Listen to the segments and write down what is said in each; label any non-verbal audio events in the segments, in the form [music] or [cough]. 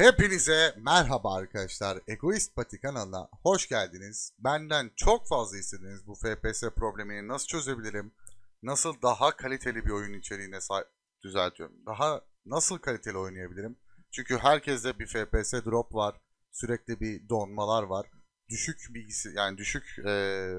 Hepinize merhaba arkadaşlar. Egoist Pati kanalına hoş geldiniz. Benden çok fazla istediğiniz bu FPS problemini nasıl çözebilirim? Nasıl daha kaliteli bir oyun içeriğine düzeltiyorum? Daha nasıl kaliteli oynayabilirim? Çünkü herkeste bir FPS drop var. Sürekli bir donmalar var. Düşük bilgisi yani düşük e,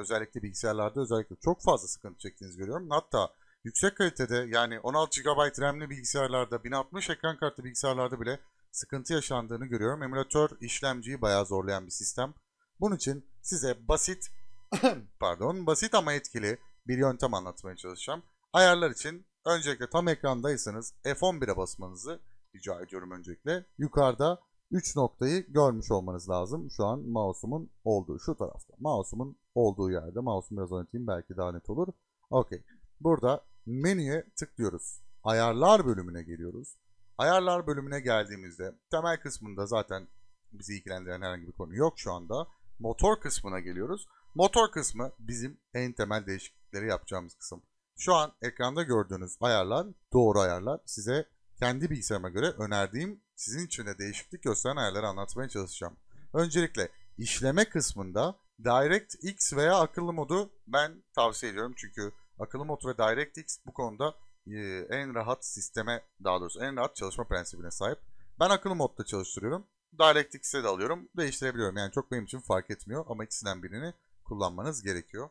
özellikle bilgisayarlarda özellikle çok fazla sıkıntı çektiğinizi görüyorum. Hatta yüksek kalitede yani 16 GB RAM'li bilgisayarlarda 1060 ekran kartlı bilgisayarlarda bile sıkıntı yaşandığını görüyorum. Emülatör işlemciyi bayağı zorlayan bir sistem. Bunun için size basit, [clears throat] pardon basit ama etkili bir yöntem anlatmaya çalışacağım. Ayarlar için öncelikle tam ekrandaysanız F11'e basmanızı rica ediyorum öncelikle. Yukarıda 3 noktayı görmüş olmanız lazım. Şu an mouse'umun olduğu şu tarafta. Mouse'umun olduğu yerde. Mouse'umu biraz oynatayım belki daha net olur. Okey. Burada menüye tıklıyoruz. Ayarlar bölümüne geliyoruz. Ayarlar bölümüne geldiğimizde temel kısmında zaten bizi ilgilendiren herhangi bir konu yok şu anda. Motor kısmına geliyoruz. Motor kısmı bizim en temel değişiklikleri yapacağımız kısım. Şu an ekranda gördüğünüz ayarlar doğru ayarlar. Size kendi bilgisayarıma göre önerdiğim sizin için de değişiklik gösteren ayarları anlatmaya çalışacağım. Öncelikle işleme kısmında DirectX veya akıllı modu ben tavsiye ediyorum. Çünkü akıllı mod ve DirectX bu konuda ee, en rahat sisteme daha doğrusu en rahat çalışma prensibine sahip. Ben akıllı modda çalıştırıyorum. DirectX'e de alıyorum. Değiştirebiliyorum. Yani çok benim için fark etmiyor ama ikisinden birini kullanmanız gerekiyor.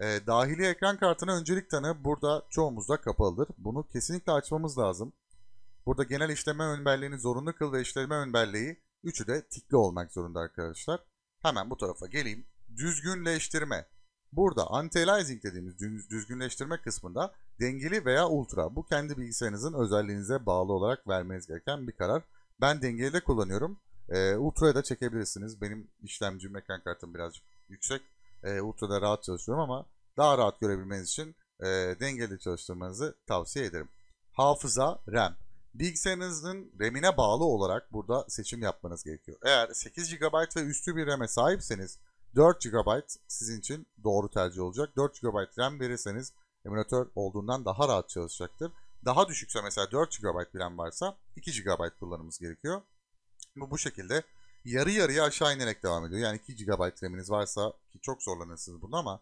E, dahili ekran kartına öncelik tanı burada çoğumuzda kapalıdır. Bunu kesinlikle açmamız lazım. Burada genel işleme önberliğini zorunlu kıl ve işleme önberliği üçü de tikli olmak zorunda arkadaşlar. Hemen bu tarafa geleyim. Düzgünleştirme. Burada anti-aliasing dediğimiz düzgünleştirme kısmında dengeli veya ultra. Bu kendi bilgisayarınızın özelliğinize bağlı olarak vermeniz gereken bir karar. Ben dengeli de kullanıyorum. E, ultra'ya da çekebilirsiniz. Benim işlemcim, ekran kartım birazcık yüksek. E, ultra'da rahat çalışıyorum ama daha rahat görebilmeniz için e, dengeli çalıştırmanızı tavsiye ederim. Hafıza, RAM. Bilgisayarınızın RAM'ine bağlı olarak burada seçim yapmanız gerekiyor. Eğer 8 GB ve üstü bir RAM'e sahipseniz 4 GB sizin için doğru tercih olacak. 4 GB RAM verirseniz emülatör olduğundan daha rahat çalışacaktır. Daha düşükse mesela 4 GB RAM varsa 2 GB kullanmamız gerekiyor. Bu, bu şekilde yarı yarıya aşağı inerek devam ediyor. Yani 2 GB RAM'iniz varsa ki çok zorlanırsınız bunda ama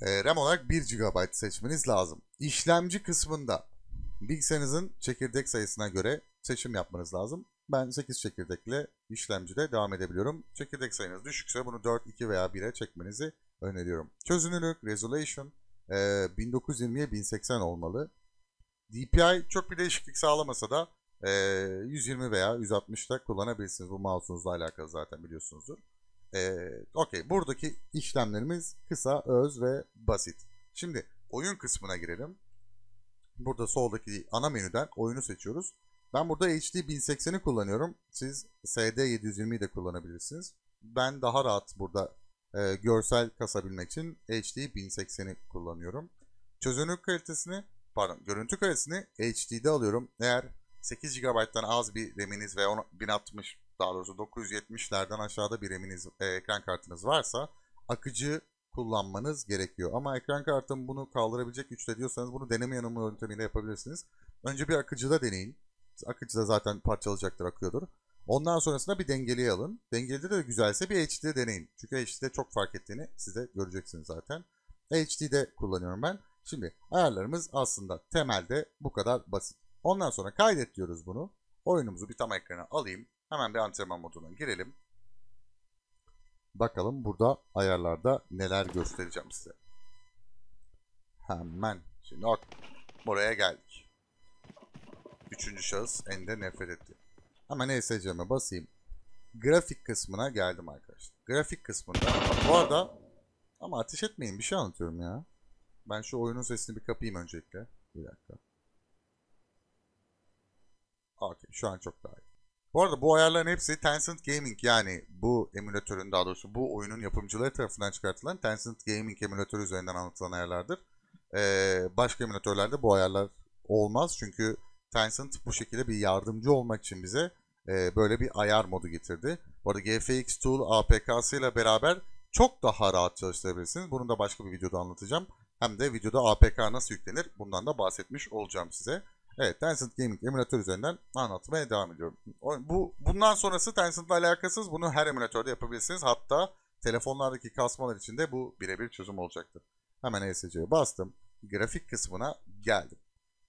e, RAM olarak 1 GB seçmeniz lazım. İşlemci kısmında bilgisayarınızın çekirdek sayısına göre seçim yapmanız lazım ben 8 çekirdekle işlemcide devam edebiliyorum. Çekirdek sayınız düşükse bunu 4, 2 veya 1'e çekmenizi öneriyorum. Çözünürlük, resolution e, 1920'ye 1080 olmalı. DPI çok bir değişiklik sağlamasa da e, 120 veya 160'da kullanabilirsiniz. Bu mouse'unuzla alakalı zaten biliyorsunuzdur. E, Okey buradaki işlemlerimiz kısa, öz ve basit. Şimdi oyun kısmına girelim. Burada soldaki ana menüden oyunu seçiyoruz. Ben burada HD 1080'i kullanıyorum. Siz SD 720'yi de kullanabilirsiniz. Ben daha rahat burada e, görsel kasabilmek için HD 1080'i kullanıyorum. Çözünürlük kalitesini, pardon görüntü kalitesini HD'de alıyorum. Eğer 8 GB'dan az bir RAM'iniz ve 1060 daha doğrusu 970'lerden aşağıda bir RAM'iniz, e, ekran kartınız varsa akıcı kullanmanız gerekiyor. Ama ekran kartım bunu kaldırabilecek güçte diyorsanız bunu deneme yanılma yöntemiyle yapabilirsiniz. Önce bir akıcıda deneyin. Akıcı da zaten parçalayacaktır, akıyordur. Ondan sonrasında bir dengeliye alın. Dengelide de güzelse bir HD deneyin. Çünkü HD çok fark ettiğini size göreceksiniz zaten. HD'de kullanıyorum ben. Şimdi ayarlarımız aslında temelde bu kadar basit. Ondan sonra kaydet diyoruz bunu. Oyunumuzu bir tam ekrana alayım. Hemen bir antrenman moduna girelim. Bakalım burada ayarlarda neler göstereceğim size. Hemen. Şimdi bak buraya geldik. Üçüncü şahıs ende nefret etti. Ama neyse cama basayım. Grafik kısmına geldim arkadaşlar. Grafik kısmında bu arada ama ateş etmeyin bir şey anlatıyorum ya. Ben şu oyunun sesini bir kapayım öncelikle. Bir dakika. Okey şu an çok daha iyi. Bu arada bu ayarların hepsi Tencent Gaming yani bu emülatörün daha doğrusu bu oyunun yapımcıları tarafından çıkartılan Tencent Gaming emülatörü üzerinden anlatılan ayarlardır. Ee, başka emülatörlerde bu ayarlar olmaz çünkü Tencent bu şekilde bir yardımcı olmak için bize e, böyle bir ayar modu getirdi. Bu arada GFX Tool APK'sı ile beraber çok daha rahat çalıştırabilirsiniz. Bunu da başka bir videoda anlatacağım. Hem de videoda APK nasıl yüklenir bundan da bahsetmiş olacağım size. Evet Tencent Gaming emülatör üzerinden anlatmaya devam ediyorum. Bu Bundan sonrası Tencent ile alakasız bunu her emülatörde yapabilirsiniz. Hatta telefonlardaki kasmalar için de bu birebir çözüm olacaktır. Hemen ESC'ye bastım. Grafik kısmına geldim.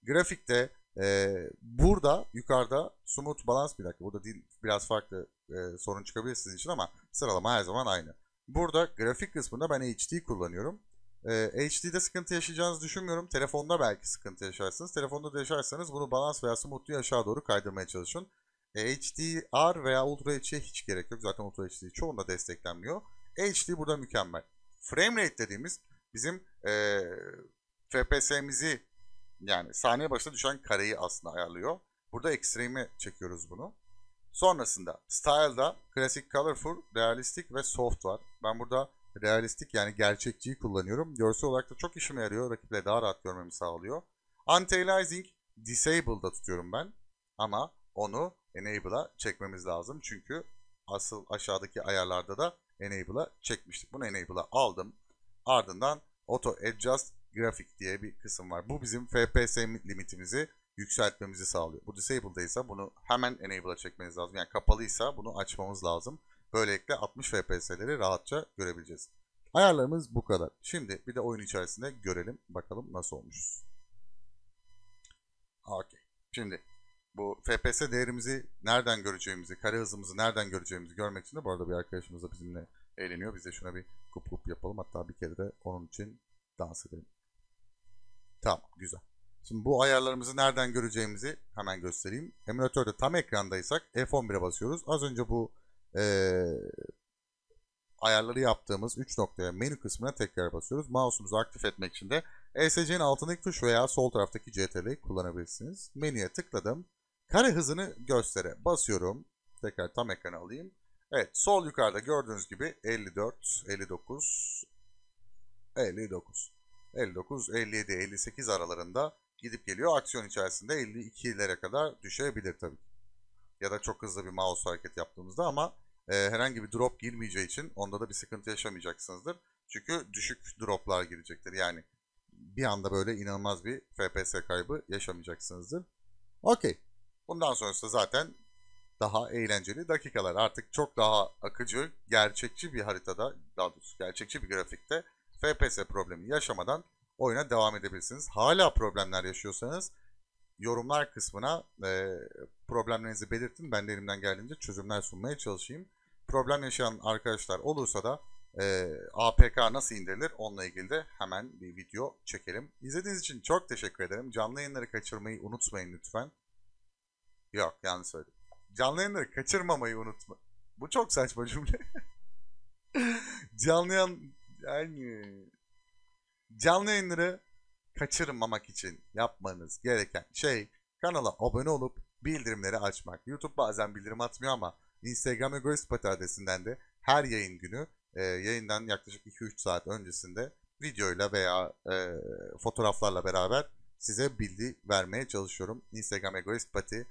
Grafikte e, burada yukarıda Smooth Balance bir dakika. Burada dil biraz farklı e, sorun çıkabilir sizin için ama sıralama her zaman aynı. Burada grafik kısmında ben HD kullanıyorum. E, HD'de sıkıntı yaşayacağınızı düşünmüyorum. Telefonda belki sıkıntı yaşarsınız. Telefonda da yaşarsanız bunu balans veya smoothluğu aşağı doğru kaydırmaya çalışın. E, HDR veya Ultra HD'ye hiç gerek yok. Zaten Ultra HD çoğunda desteklenmiyor. HD burada mükemmel. Frame rate dediğimiz bizim e, FPS'mizi yani saniye başına düşen kareyi aslında ayarlıyor. Burada ekstremi çekiyoruz bunu. Sonrasında style'da klasik colorful, realistik ve soft var. Ben burada realistik yani gerçekçiyi kullanıyorum. Görsel olarak da çok işime yarıyor. Rakiple daha rahat görmemi sağlıyor. Anti-aliasing disable'da tutuyorum ben. Ama onu enable'a çekmemiz lazım. Çünkü asıl aşağıdaki ayarlarda da enable'a çekmiştik. Bunu enable'a aldım. Ardından auto adjust grafik diye bir kısım var. Bu bizim FPS limitimizi yükseltmemizi sağlıyor. Bu disabled'daysa bunu hemen enable'a çekmeniz lazım. Yani kapalıysa bunu açmamız lazım. Böylelikle 60 FPS'leri rahatça görebileceğiz. Ayarlarımız bu kadar. Şimdi bir de oyun içerisinde görelim bakalım nasıl olmuşuz. Okey. Şimdi bu FPS değerimizi nereden göreceğimizi, kare hızımızı nereden göreceğimizi görmek için de bu arada bir arkadaşımız da bizimle eğleniyor. Biz de şuna bir kup kup yapalım. Hatta bir kere de onun için dans edelim. Tamam güzel. Şimdi bu ayarlarımızı nereden göreceğimizi hemen göstereyim. Emülatörde tam ekrandaysak F11'e basıyoruz. Az önce bu ee, ayarları yaptığımız 3 noktaya menü kısmına tekrar basıyoruz. Mouse'umuzu aktif etmek için de ESC'nin altındaki tuş veya sol taraftaki CTRL'i kullanabilirsiniz. Menüye tıkladım. Kare hızını göstere basıyorum. Tekrar tam ekrana alayım. Evet sol yukarıda gördüğünüz gibi 54, 59, 59. 59, 57, 58 aralarında gidip geliyor. Aksiyon içerisinde 52'lere kadar düşebilir tabii Ya da çok hızlı bir mouse hareket yaptığımızda ama e, herhangi bir drop girmeyeceği için onda da bir sıkıntı yaşamayacaksınızdır. Çünkü düşük droplar girecektir. Yani bir anda böyle inanılmaz bir FPS kaybı yaşamayacaksınızdır. Okey. Bundan sonrası zaten daha eğlenceli dakikalar. Artık çok daha akıcı, gerçekçi bir haritada, daha doğrusu gerçekçi bir grafikte FPS problemi yaşamadan oyuna devam edebilirsiniz. Hala problemler yaşıyorsanız yorumlar kısmına e, problemlerinizi belirtin. Ben de elimden geldiğince çözümler sunmaya çalışayım. Problem yaşayan arkadaşlar olursa da e, APK nasıl indirilir onunla ilgili de hemen bir video çekelim. İzlediğiniz için çok teşekkür ederim. Canlı yayınları kaçırmayı unutmayın lütfen. Yok yanlış söyledim. Canlı yayınları kaçırmamayı unutma. Bu çok saçma cümle. [laughs] Canlı yayın yani canlı yayınları kaçırmamak için yapmanız gereken şey kanala abone olup bildirimleri açmak. YouTube bazen bildirim atmıyor ama Instagram ve Egoist adresinden de her yayın günü e, yayından yaklaşık 2-3 saat öncesinde videoyla veya e, fotoğraflarla beraber size bildi vermeye çalışıyorum. Instagram Egoist Pati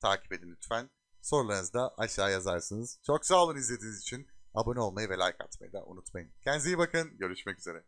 takip edin lütfen. Sorularınızı da aşağı yazarsınız. Çok sağ olun izlediğiniz için. Abone olmayı ve like atmayı da unutmayın. Kendinize iyi bakın. Görüşmek üzere.